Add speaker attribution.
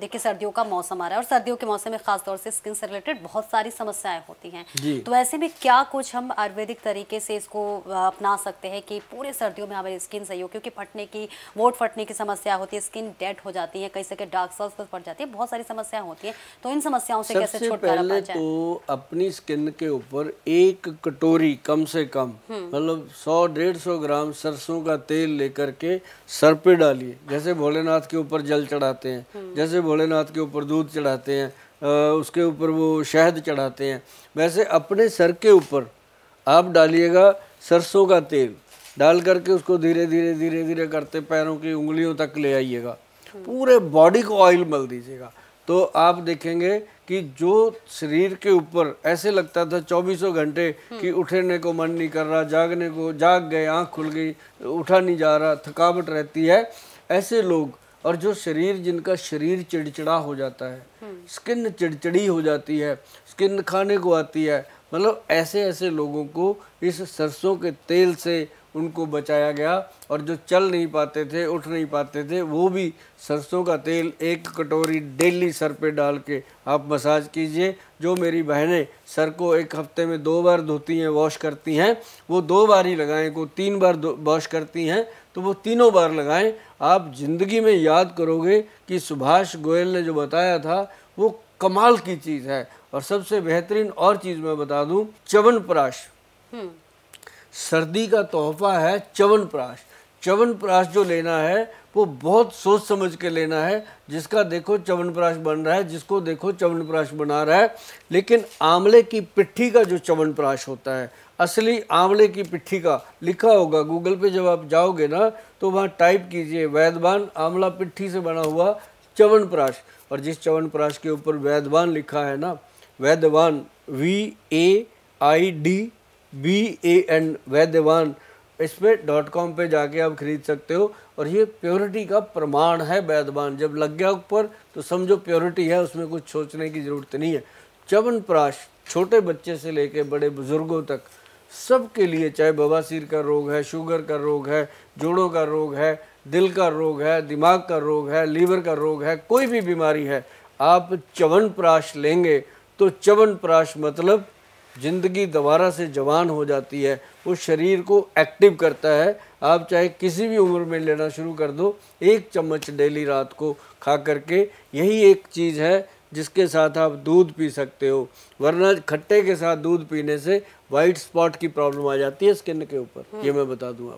Speaker 1: देखिए सर्दियों का मौसम आ रहा है और सर्दियों के मौसम में खास तौर से स्किन से रिलेटेड बहुत सारी समस्याएं होती हैं तो ऐसे में क्या कुछ हम आयुर्वेदिक तरीके से इसको अपना सकते हैं कि पूरे सर्दियों में हमारी स्किन सही हो क्योंकि फटने की वोट फटने की समस्या होती है स्किन डेड हो जाती है कई सके डार्क सर्ल्स पर पड़ जाती है बहुत सारी समस्याएं होती है तो इन समस्याओं से कैसे छोटे तो अपनी स्किन के ऊपर एक कटोरी कम से कम हम्म। मतलब सौ डेढ़ ग्राम सरसों का तेल लेकर के सर पे डालिए जैसे भोलेनाथ के ऊपर जल चढ़ाते हैं हम्म। जैसे भोलेनाथ के ऊपर दूध चढ़ाते हैं उसके ऊपर वो शहद चढ़ाते हैं वैसे अपने सर के ऊपर आप डालिएगा सरसों का तेल डाल करके उसको धीरे धीरे धीरे धीरे करते पैरों की उंगलियों तक ले आइएगा पूरे बॉडी को ऑयल मल दीजिएगा तो आप देखेंगे कि जो शरीर के ऊपर ऐसे लगता था चौबीसों घंटे कि हम्म। उठने को मन नहीं कर रहा जागने को जाग गए आँख खुल गई उठा नहीं जा रहा थकावट रहती है ऐसे लोग और जो शरीर जिनका शरीर चिड़चिड़ा हो जाता है स्किन चिड़चिड़ी हो जाती है स्किन खाने को आती है मतलब ऐसे ऐसे लोगों को इस सरसों के तेल से उनको बचाया गया और जो चल नहीं पाते थे उठ नहीं पाते थे वो भी सरसों का तेल एक कटोरी डेली सर पे डाल के आप मसाज कीजिए जो मेरी बहनें सर को एक हफ्ते में दो बार धोती हैं वॉश करती हैं वो दो बार ही लगाएं को तीन बार वॉश करती हैं तो वो तीनों बार लगाएं आप ज़िंदगी में याद करोगे कि सुभाष गोयल ने जो बताया था वो कमाल की चीज़ है और सबसे बेहतरीन और चीज़ मैं बता दूँ चवन प्राश हम्म। सर्दी का तोहफा है चवन प्राश जो लेना है वो बहुत सोच समझ के लेना है जिसका देखो प्राश बन रहा है जिसको देखो प्राश बना रहा है लेकिन आंवले की पिट्ठी का जो प्राश होता है असली आंवले की पिट्ठी का लिखा होगा गूगल पे जब आप जाओगे ना तो वहाँ टाइप कीजिए वैदवान आंवला पिट्ठी से बना हुआ प्राश और जिस प्राश के ऊपर वैदवान लिखा है ना Vaidwan V A I D B A N Vaidyavan इस पर डॉट कॉम पर जाके आप खरीद सकते हो और ये प्योरिटी का प्रमाण है वैद्यवान जब लग गया ऊपर तो समझो प्योरिटी है उसमें कुछ सोचने की ज़रूरत नहीं है प्राश छोटे बच्चे से लेके बड़े बुज़ुर्गों तक सबके लिए चाहे बवासीर का रोग है शुगर का रोग है जोड़ों का रोग है दिल का रोग है दिमाग का रोग है लीवर का रोग है कोई भी बीमारी है आप प्राश लेंगे तो प्राश मतलब ज़िंदगी दोबारा से जवान हो जाती है वो शरीर को एक्टिव करता है आप चाहे किसी भी उम्र में लेना शुरू कर दो एक चम्मच डेली रात को खा करके यही एक चीज़ है जिसके साथ आप दूध पी सकते हो वरना खट्टे के साथ दूध पीने से वाइट स्पॉट की प्रॉब्लम आ जाती है स्किन के ऊपर ये हम्म। मैं बता दूँ आप